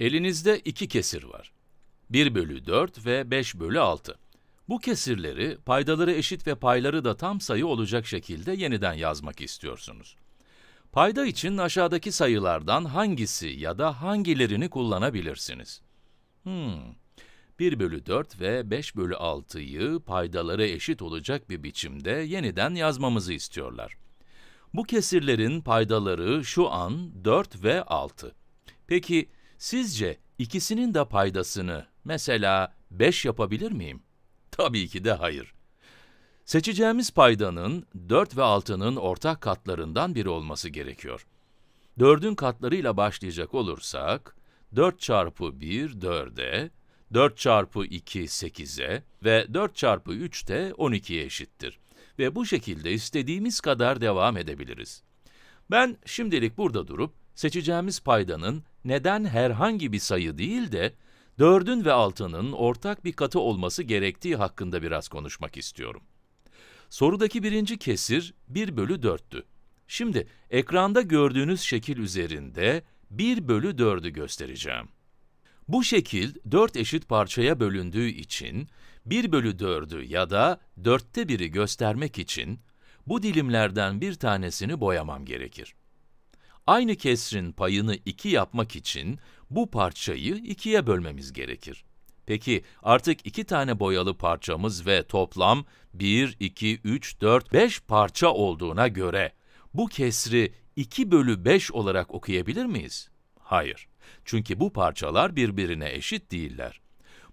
Elinizde iki kesir var. 1 bölü 4 ve 5 bölü 6. Bu kesirleri, paydaları eşit ve payları da tam sayı olacak şekilde yeniden yazmak istiyorsunuz. Payda için aşağıdaki sayılardan hangisi ya da hangilerini kullanabilirsiniz? Hmm, 1 bölü 4 ve 5 bölü 6'yı paydaları eşit olacak bir biçimde yeniden yazmamızı istiyorlar. Bu kesirlerin paydaları şu an 4 ve 6. Peki, Sizce ikisinin de paydasını mesela 5 yapabilir miyim? Tabii ki de hayır. Seçeceğimiz paydanın 4 ve 6'nın ortak katlarından biri olması gerekiyor. 4'ün katlarıyla başlayacak olursak, 4 çarpı 1, 4'e, 4 çarpı 2, 8'e ve 4 çarpı 3 de 12'ye eşittir. Ve bu şekilde istediğimiz kadar devam edebiliriz. Ben şimdilik burada durup, seçeceğimiz paydanın neden herhangi bir sayı değil de 4'ün ve 6'nın ortak bir katı olması gerektiği hakkında biraz konuşmak istiyorum. Sorudaki birinci kesir 1 bölü 4'tü. Şimdi ekranda gördüğünüz şekil üzerinde 1 bölü 4'ü göstereceğim. Bu şekil 4 eşit parçaya bölündüğü için 1 bölü 4'ü ya da 4'te 1'i göstermek için bu dilimlerden bir tanesini boyamam gerekir. Aynı kesrin payını 2 yapmak için bu parçayı 2'ye bölmemiz gerekir. Peki artık 2 tane boyalı parçamız ve toplam 1, 2, 3, 4, 5 parça olduğuna göre bu kesri 2 bölü 5 olarak okuyabilir miyiz? Hayır. Çünkü bu parçalar birbirine eşit değiller.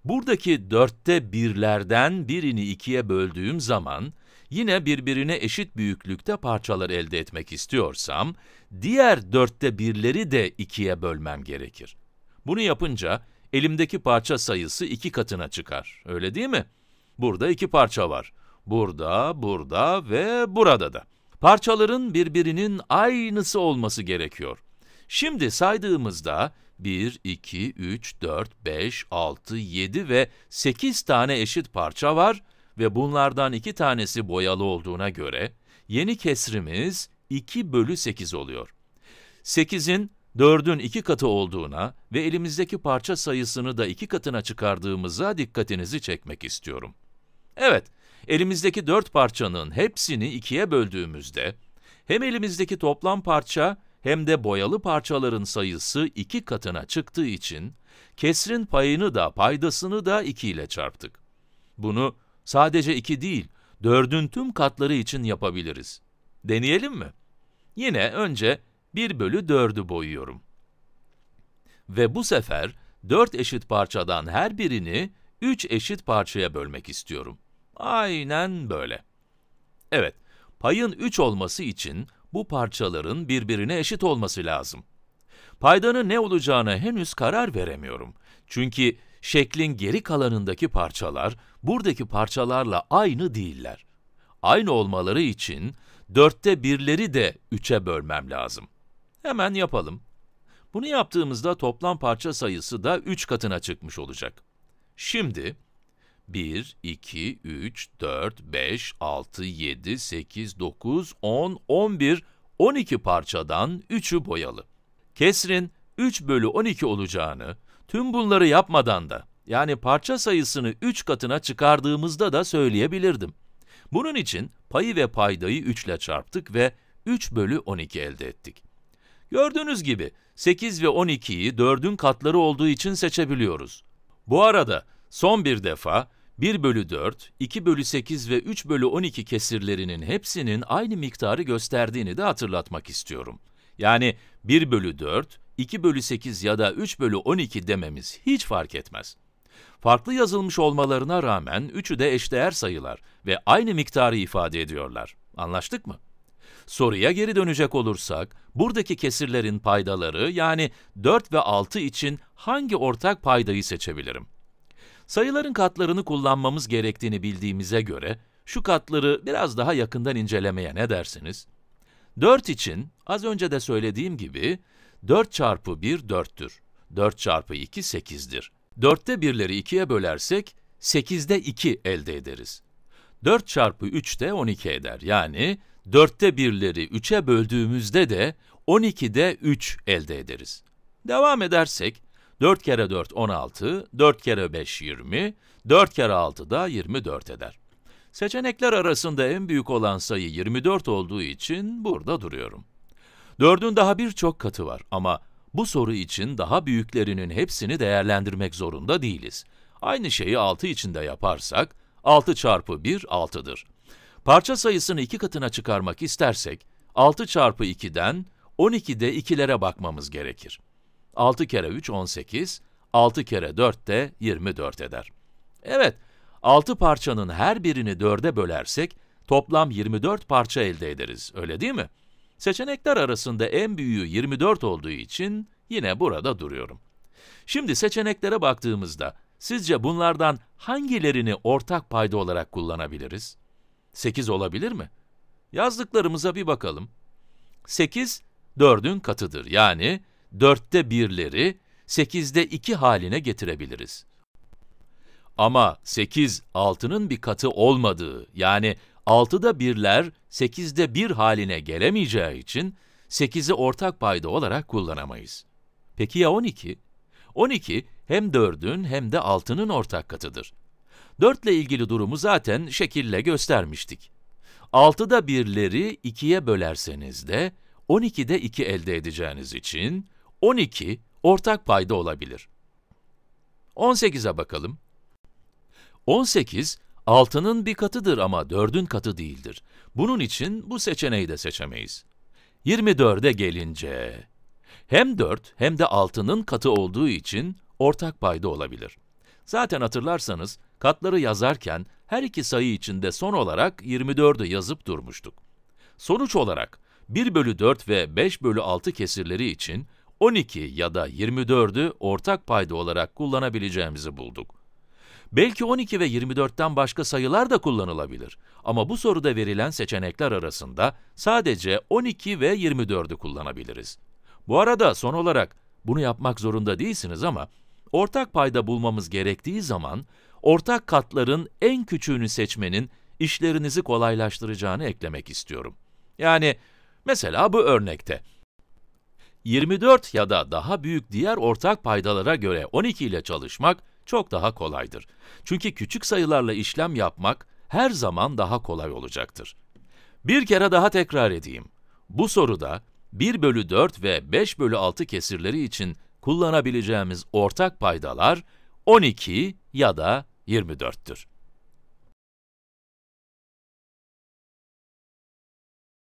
Buradaki dörtte birlerden birini ikiye böldüğüm zaman, yine birbirine eşit büyüklükte parçalar elde etmek istiyorsam, diğer dörtte birleri de ikiye bölmem gerekir. Bunu yapınca elimdeki parça sayısı iki katına çıkar, öyle değil mi? Burada iki parça var. Burada, burada ve burada da. Parçaların birbirinin aynısı olması gerekiyor. Şimdi saydığımızda 1, 2, 3, 4, 5, 6, 7 ve 8 tane eşit parça var ve bunlardan iki tanesi boyalı olduğuna göre yeni kesrimiz 2 bölü 8 oluyor. 8'in 4'ün 2 katı olduğuna ve elimizdeki parça sayısını da 2 katına çıkardığımıza dikkatinizi çekmek istiyorum. Evet, elimizdeki 4 parçanın hepsini 2'ye böldüğümüzde hem elimizdeki toplam parça hem de boyalı parçaların sayısı 2 katına çıktığı için kesrin payını da paydasını da 2 ile çarptık. Bunu Sadece iki değil, dördün tüm katları için yapabiliriz. Deneyelim mi? Yine önce 1 bölü 4'ü boyuyorum. Ve bu sefer 4 eşit parçadan her birini 3 eşit parçaya bölmek istiyorum. Aynen böyle. Evet, payın 3 olması için bu parçaların birbirine eşit olması lazım. Paydanın ne olacağına henüz karar veremiyorum. Çünkü şeklin geri kalanındaki parçalar buradaki parçalarla aynı değiller. Aynı olmaları için dörtte birleri de üçe bölmem lazım. Hemen yapalım. Bunu yaptığımızda toplam parça sayısı da 3 katına çıkmış olacak. Şimdi 1, 2, 3, 4, 5, 6, 7, 8, 9, 10, 11, 12 parçadan 3'ü boyalı. Kesrin 3 bölü 12 olacağını, Tüm bunları yapmadan da, yani parça sayısını 3 katına çıkardığımızda da söyleyebilirdim. Bunun için payı ve paydayı 3 ile çarptık ve 3 bölü 12 elde ettik. Gördüğünüz gibi 8 ve 12'yi 4'ün katları olduğu için seçebiliyoruz. Bu arada son bir defa 1 bölü 4, 2 bölü 8 ve 3 bölü 12 kesirlerinin hepsinin aynı miktarı gösterdiğini de hatırlatmak istiyorum. Yani 1 bölü 4, 2 bölü 8 ya da 3 bölü 12 dememiz hiç fark etmez. Farklı yazılmış olmalarına rağmen üçü de eşdeğer sayılar ve aynı miktarı ifade ediyorlar. Anlaştık mı? Soruya geri dönecek olursak, buradaki kesirlerin paydaları yani 4 ve 6 için hangi ortak paydayı seçebilirim? Sayıların katlarını kullanmamız gerektiğini bildiğimize göre, şu katları biraz daha yakından incelemeye ne dersiniz? 4 için, az önce de söylediğim gibi, 4 çarpı 1 4'tür. 4 çarpı 2 8'dir. 4'te 1'leri 2'ye bölersek 8'de 2 elde ederiz. 4 çarpı 3 de 12 eder. Yani 4'te 1'leri 3'e böldüğümüzde de 12'de 3 elde ederiz. Devam edersek 4 kere 4 16, 4 kere 5 20, 4 kere 6 da 24 eder. Seçenekler arasında en büyük olan sayı 24 olduğu için burada duruyorum. Dördün daha birçok katı var ama bu soru için daha büyüklerinin hepsini değerlendirmek zorunda değiliz. Aynı şeyi 6 için de yaparsak, 6 çarpı 1, 6'dır. Parça sayısını 2 katına çıkarmak istersek, 6 çarpı 2'den 12'de 2'lere bakmamız gerekir. 6 kere 3, 18, 6 kere 4 de 24 eder. Evet, 6 parçanın her birini 4'e bölersek, toplam 24 parça elde ederiz, öyle değil mi? Seçenekler arasında en büyüğü 24 olduğu için yine burada duruyorum. Şimdi seçeneklere baktığımızda sizce bunlardan hangilerini ortak payda olarak kullanabiliriz? 8 olabilir mi? Yazdıklarımıza bir bakalım. 8, 4'ün katıdır. Yani 4'te 1'leri 8'de 2 haline getirebiliriz. Ama 8, 6'nın bir katı olmadığı, yani 6'da birler 8'de 1 haline gelemeyeceği için 8'i ortak payda olarak kullanamayız. Peki ya 12? 12 hem 4'ün hem de 6'nın ortak katıdır. 4 ile ilgili durumu zaten şekille göstermiştik. 6'da 1'leri 2'ye bölerseniz de 12'de 2 elde edeceğiniz için 12 ortak payda olabilir. 18'e bakalım. 18, Altının bir katıdır ama dördün katı değildir. Bunun için bu seçeneği de seçemeyiz. 24'e gelince, hem 4 hem de altının katı olduğu için ortak payda olabilir. Zaten hatırlarsanız katları yazarken her iki sayı içinde son olarak 24'ü yazıp durmuştuk. Sonuç olarak 1 bölü 4 ve 5 bölü 6 kesirleri için 12 ya da 24'ü ortak payda olarak kullanabileceğimizi bulduk. Belki 12 ve 24'ten başka sayılar da kullanılabilir. Ama bu soruda verilen seçenekler arasında sadece 12 ve 24'ü kullanabiliriz. Bu arada son olarak bunu yapmak zorunda değilsiniz ama ortak payda bulmamız gerektiği zaman ortak katların en küçüğünü seçmenin işlerinizi kolaylaştıracağını eklemek istiyorum. Yani mesela bu örnekte 24 ya da daha büyük diğer ortak paydalara göre 12 ile çalışmak çok daha kolaydır. Çünkü küçük sayılarla işlem yapmak her zaman daha kolay olacaktır. Bir kere daha tekrar edeyim. Bu soruda 1 bölü 4 ve 5 bölü 6 kesirleri için kullanabileceğimiz ortak paydalar 12 ya da 24'tür.